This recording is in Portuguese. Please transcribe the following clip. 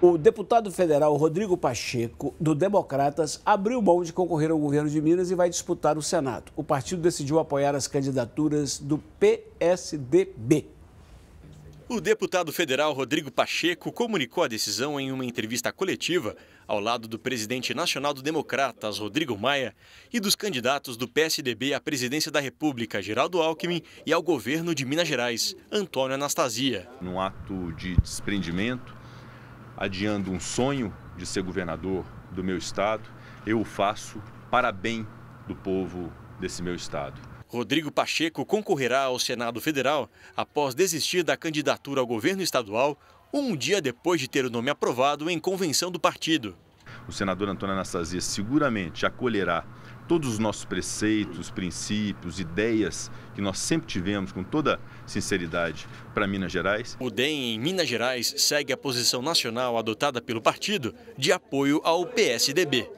O deputado federal Rodrigo Pacheco, do Democratas, abriu mão de concorrer ao governo de Minas e vai disputar o Senado. O partido decidiu apoiar as candidaturas do PSDB. O deputado federal Rodrigo Pacheco comunicou a decisão em uma entrevista coletiva ao lado do presidente nacional do Democratas, Rodrigo Maia, e dos candidatos do PSDB à presidência da República, Geraldo Alckmin, e ao governo de Minas Gerais, Antônio Anastasia. Num ato de desprendimento adiando um sonho de ser governador do meu estado, eu o faço para bem do povo desse meu estado. Rodrigo Pacheco concorrerá ao Senado Federal após desistir da candidatura ao governo estadual um dia depois de ter o nome aprovado em convenção do partido o senador Antônio Anastasia seguramente acolherá todos os nossos preceitos, princípios, ideias que nós sempre tivemos com toda sinceridade para Minas Gerais. O DEM em Minas Gerais segue a posição nacional adotada pelo partido de apoio ao PSDB.